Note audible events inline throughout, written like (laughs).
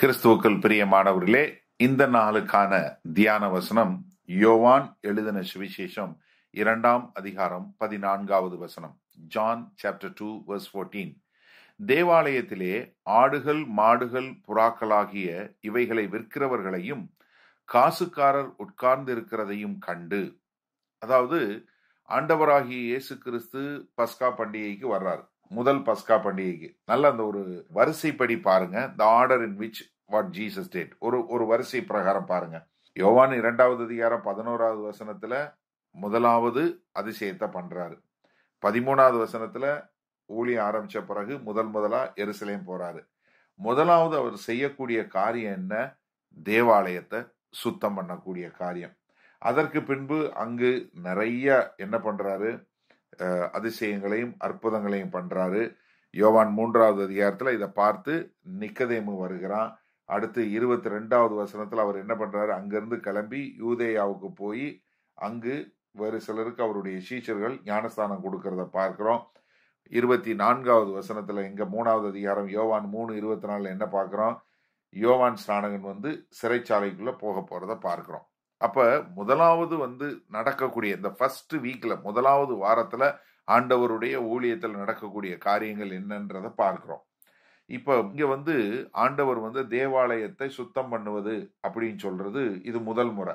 கிறிஸ்துவுக்கள் பிரியமானவர்களே இந்த நாளுக்கான தியான வசனம் யோவான் எழுதின சுவிசேஷம் இரண்டாம் அதிகாரம் பதினான்காவது வசனம் John chapter two verse fourteen தேவாலயத்திலே ஆடுகள் மாடுகள் புறாக்களாகிய இவைகளை விற்கிறவர்களையும் காசுக்காரர் உட்கார்ந்திருக்கிறதையும் கண்டு அதாவது ஆண்டவராகிய இயேசு கிறிஸ்து பஸ்கா பண்டிகைக்கு வர்றார் முதல் பஸ்கா பண்டிகைக்கு நல்ல அந்த ஒரு வரிசைப்படி பாருங்க the order in which what Jesus did ஒரு ஒரு வரிசை பிரகாரம் பாருங்க யோவான் இரண்டாவது அதிகாரம் பதினோராவது வசனத்துல முதலாவது அதிசயத்தை பண்றாரு பதிமூணாவது வசனத்துல ஊழியம் ஆரம்பிச்ச பிறகு முதல் முதலா எருசலேம் போறாரு முதலாவது அவர் செய்யக்கூடிய காரியம் என்ன தேவாலயத்தை சுத்தம் பண்ணக்கூடிய காரியம் அதற்கு பின்பு அங்கு நிறைய என்ன பண்றாரு அதிசயங்களையும் அற்புதங்களையும் பண்றாரு யோவான் மூன்றாவது அதிகாரத்தில் இதை பார்த்து நிக்கதேமு வருகிறான் அடுத்து இருபத்தி ரெண்டாவது வசனத்தில் அவர் என்ன பண்றாரு அங்கிருந்து கிளம்பி யூதேயாவுக்கு போய் அங்கு வேறு சிலருக்கு அவருடைய சீஷர்கள் ஞானஸ்தானம் கொடுக்கறத பார்க்கிறோம் இருபத்தி நான்காவது வசனத்தில் இங்கே மூணாவது அதிகாரம் யோவான் மூணு இருபத்தி நாலில் என்ன பார்க்குறோம் யோவான் ஸ்நானகன் வந்து சிறைச்சாலைக்குள்ளே போக போகிறத பார்க்குறோம் அப்ப முதலாவது வந்து நடக்கக்கூடிய இந்த ஃபர்ஸ்ட் வீக்ல முதலாவது வாரத்துல ஆண்டவருடைய ஊழியத்தில் நடக்கக்கூடிய காரியங்கள் என்னன்றதை பார்க்கிறோம் இப்போ இங்கே வந்து ஆண்டவர் வந்து தேவாலயத்தை சுத்தம் பண்ணுவது அப்படின்னு சொல்றது இது முதல் முறை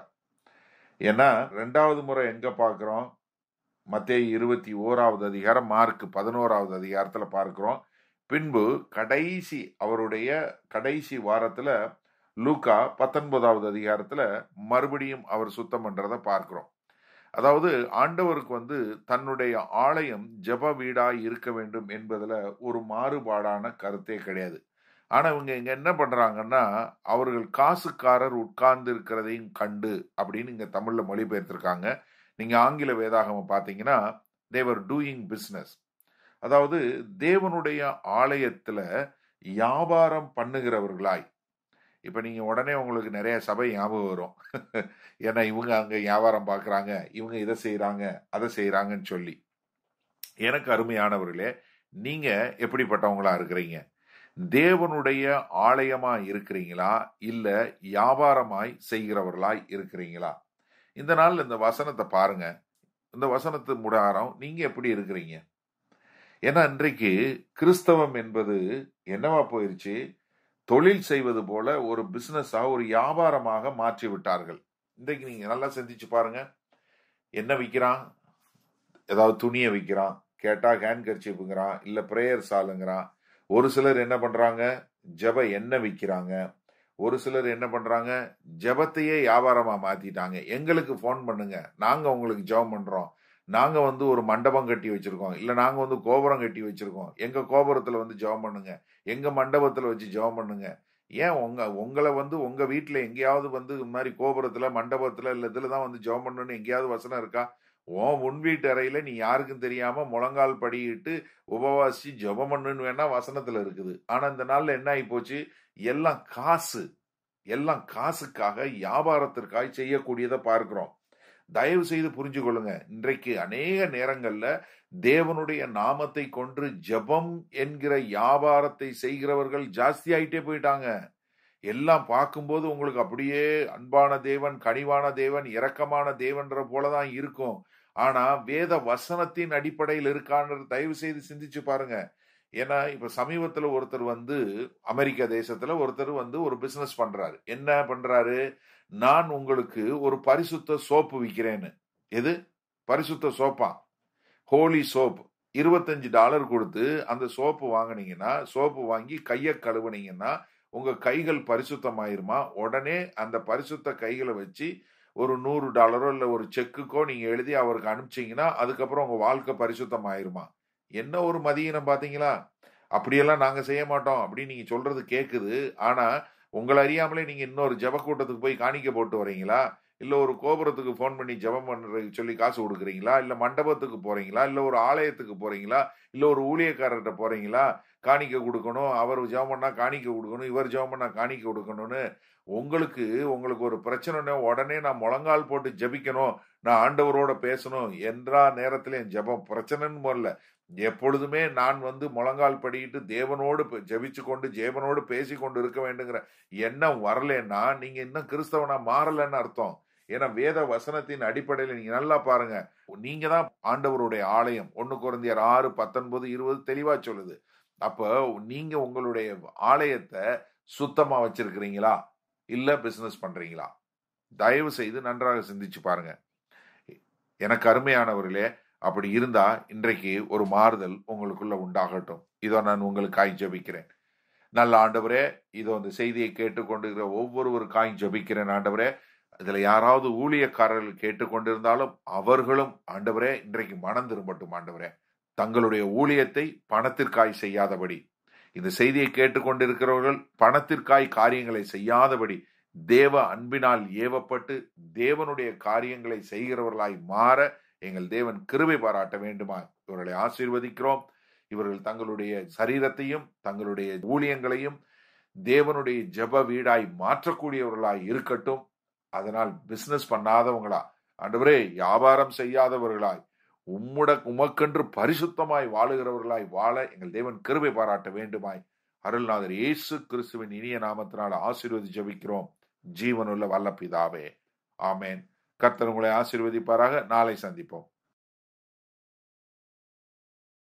ஏன்னா ரெண்டாவது முறை எங்கே பார்க்குறோம் மத்திய இருபத்தி ஓராவது அதிகாரம் மார்க் பதினோராவது அதிகாரத்தில் பார்க்குறோம் பின்பு கடைசி அவருடைய கடைசி வாரத்தில் லூக்கா பத்தொன்பதாவது அதிகாரத்தில் மறுபடியும் அவர் சுத்தம் பண்றத பார்க்குறோம் அதாவது ஆண்டவருக்கு வந்து தன்னுடைய ஆலயம் ஜப வீடாக இருக்க வேண்டும் என்பதில் ஒரு மாறுபாடான கருத்தே கிடையாது ஆனால் இவங்க இங்கே என்ன பண்ணுறாங்கன்னா அவர்கள் காசுக்காரர் உட்கார்ந்து இருக்கிறதையும் கண்டு அப்படின்னு இங்கே தமிழில் மொழிபெயர்த்திருக்காங்க நீங்கள் ஆங்கில வேதாகமம் பார்த்தீங்கன்னா தேவர் டூயிங் பிஸ்னஸ் அதாவது தேவனுடைய ஆலயத்தில் வியாபாரம் பண்ணுகிறவர்களாய் இப்போ நீங்கள் உடனே உங்களுக்கு நிறைய சபை ஞாபகம் வரும் (laughs) ஏன்னா இவங்க அங்கே வியாபாரம் பார்க்குறாங்க இவங்க இதை செய்கிறாங்க அதை செய்கிறாங்கன்னு சொல்லி எனக்கு அருமையானவர்களே நீங்கள் எப்படிப்பட்டவங்களா இருக்கிறீங்க தேவனுடைய ஆலயமாக இருக்கிறீங்களா இல்லை வியாபாரமாய் செய்கிறவர்களாய் இருக்கிறீங்களா இந்த நாள் இந்த வசனத்தை பாருங்க இந்த வசனத்து முடாரம் நீங்கள் எப்படி இருக்கிறீங்க ஏன்னா இன்றைக்கு கிறிஸ்தவம் என்பது என்னவா போயிருச்சு தொழில் செய்வது போல ஒரு பிசினஸாக ஒரு வியாபாரமாக மாற்றி விட்டார்கள் இன்றைக்கு நீங்கள் நல்லா சிந்திச்சு பாருங்க என்ன விற்கிறான் ஏதாவது துணியை விற்கிறான் கேட்டால் ஹேண்ட் கர்ச்சிப்புங்கிறான் இல்லை ப்ரேயர் சாலுங்கிறான் ஒரு சிலர் என்ன பண்ணுறாங்க ஜப என்ன விற்கிறாங்க ஒரு சிலர் என்ன பண்ணுறாங்க ஜபத்தையே வியாபாரமாக மாற்றிட்டாங்க எங்களுக்கு ஃபோன் பண்ணுங்க நாங்கள் உங்களுக்கு ஜபம் பண்ணுறோம் நாங்கள் வந்து ஒரு மண்டபம் கட்டி வச்சுருக்கோம் இல்லை நாங்கள் வந்து கோபுரம் கட்டி வச்சுருக்கோம் எங்கள் கோபுரத்தில் வந்து ஜெபம் பண்ணுங்க எங்கள் மண்டபத்தில் வச்சு ஜெபம் பண்ணுங்க ஏன் உங்கள் உங்களை வந்து உங்கள் வீட்டில் எங்கேயாவது வந்து இது மாதிரி கோபுரத்தில் மண்டபத்தில் இல்லை இதில் தான் வந்து ஜெபம் பண்ணணும்னு எங்கேயாவது வசனம் இருக்கா உன் உன் வீட்டு அறையில் நீ யாருக்கும் தெரியாமல் முழங்கால் படியிட்டு உபவாசி ஜெபம் பண்ணுன்னு வேணா வசனத்தில் இருக்குது ஆனால் இந்த நாளில் என்ன ஆகி போச்சு எல்லாம் காசு எல்லாம் காசுக்காக வியாபாரத்திற்காக செய்யக்கூடியதை பார்க்குறோம் தயவு செய்து புரிஞ்சு கொள்ளுங்க இன்றைக்கு அநேக நேரங்களில் தேவனுடைய நாமத்தை கொன்று ஜபம் என்கிற வியாபாரத்தை செய்கிறவர்கள் ஜாஸ்தி ஆயிட்டே போயிட்டாங்க எல்லாம் பார்க்கும்போது உங்களுக்கு அப்படியே அன்பான தேவன் கனிவான தேவன் இரக்கமான தேவன்ற போலதான் இருக்கும் ஆனா வேத வசனத்தின் அடிப்படையில் இருக்கான்னு தயவு செய்து சிந்திச்சு பாருங்க ஏன்னா இப்போ சமீபத்தில் ஒருத்தர் வந்து அமெரிக்க தேசத்தில் ஒருத்தர் வந்து ஒரு பிஸ்னஸ் பண்ணுறாரு என்ன பண்ணுறாரு நான் உங்களுக்கு ஒரு பரிசுத்த சோப்பு விற்கிறேன்னு எது பரிசுத்த சோப்பா ஹோலி சோப் இருபத்தஞ்சு டாலர் கொடுத்து அந்த சோப்பு வாங்கினீங்கன்னா சோப்பு வாங்கி கையை கழுவுனீங்கன்னா உங்கள் கைகள் பரிசுத்தமாயிருமா உடனே அந்த பரிசுத்த கைகளை வச்சு ஒரு நூறு டாலரோ இல்லை ஒரு செக்குக்கோ நீங்கள் எழுதி அவருக்கு அனுப்பிச்சிங்கன்னா அதுக்கப்புறம் உங்கள் வாழ்க்கை பரிசுத்தமாயிருமா என்ன ஒரு மதியினம் பார்த்தீங்களா அப்படியெல்லாம் நாங்கள் செய்ய மாட்டோம் அப்படின்னு நீங்கள் சொல்கிறது கேட்குது ஆனால் உங்களை அறியாமலே நீங்கள் இன்னொரு ஜப கூட்டத்துக்கு போய் காணிக்க போட்டு வரீங்களா இல்லை ஒரு கோபுரத்துக்கு ஃபோன் பண்ணி ஜபம் பண்ணுறதுக்கு சொல்லி காசு கொடுக்குறீங்களா இல்லை மண்டபத்துக்கு போகிறீங்களா இல்லை ஒரு ஆலயத்துக்கு போகிறீங்களா இல்லை ஒரு ஊழியக்காரர்கிட்ட போகிறீங்களா காணிக்க கொடுக்கணும் அவர் ஜபம் பண்ணால் காணிக்க கொடுக்கணும் இவர் ஜபம் பண்ணால் காணிக்க கொடுக்கணும்னு உங்களுக்கு உங்களுக்கு ஒரு பிரச்சனை உடனே நான் முழங்கால் போட்டு ஜபிக்கணும் நான் ஆண்டவரோட பேசணும் என்றா நேரத்தில் என் ஜபம் பிரச்சனைன்னு முதல்ல எப்பொழுதுமே நான் வந்து முழங்கால் படிக்கிட்டு தேவனோடு ஜபிச்சு கொண்டு ஜேவனோடு பேசி கொண்டு இருக்க வேண்டுங்கிற எண்ணம் வரலன்னா நீங்க இன்னும் கிறிஸ்தவனா மாறலன்னு அர்த்தம் ஏன்னா வேத வசனத்தின் அடிப்படையில் நீங்க நல்லா பாருங்க நீங்க தான் ஆண்டவருடைய ஆலயம் ஒன்னு குறைந்தியர் ஆறு பத்தொன்பது இருபது தெளிவா சொல்லுது அப்போ நீங்க உங்களுடைய ஆலயத்தை சுத்தமா வச்சிருக்கிறீங்களா இல்ல பிசினஸ் பண்றீங்களா தயவு செய்து நன்றாக சிந்திச்சு பாருங்க எனக்கு அருமையானவர்களே அப்படி இருந்தா இன்றைக்கு ஒரு மாறுதல் உங்களுக்குள்ள உண்டாகட்டும் இதோ நான் உங்களுக்காய் ஜபிக்கிறேன் நல்ல ஆண்டவரே இதோ அந்த செய்தியை கேட்டுக்கொண்டிருக்கிற ஒவ்வொருவருக்காய் ஜபிக்கிறேன் ஆண்டவரே இதுல யாராவது ஊழியக்காரர்கள் கேட்டுக்கொண்டிருந்தாலும் அவர்களும் ஆண்டவரே இன்றைக்கு மனம் திரும்பட்டும் ஆண்டவரே தங்களுடைய ஊழியத்தை பணத்திற்காய் செய்யாதபடி இந்த செய்தியை கேட்டுக்கொண்டிருக்கிறவர்கள் பணத்திற்காய் காரியங்களை செய்யாதபடி தேவ அன்பினால் ஏவப்பட்டு தேவனுடைய காரியங்களை செய்கிறவர்களாய் மாற எங்கள் தேவன் கிருவை பாராட்ட வேண்டுமா இவர்களை ஆசீர்வதிக்கிறோம் இவர்கள் தங்களுடைய சரீரத்தையும் தங்களுடைய ஊழியங்களையும் தேவனுடைய ஜப வீடாய் மாற்றக்கூடியவர்களாய் இருக்கட்டும் அதனால் பிசினஸ் பண்ணாதவங்களா அன்றுவரே வியாபாரம் செய்யாதவர்களாய் உம்முட உமக்கென்று பரிசுத்தமாய் வாழுகிறவர்களாய் வாழ எங்கள் தேவன் கிருவை பாராட்ட வேண்டுமாய் அருள்நாதர் இயேசு கிறிஸ்துவின் இனிய நாமத்தினால் ஆசீர்வதி ஜபிக்கிறோம் ஜீவனுள்ள வல்ல பிதாவே ஆமேன் கர்த்தர் உங்களை ஆசீர்வதிப்பாராக நாளை சந்திப்போம்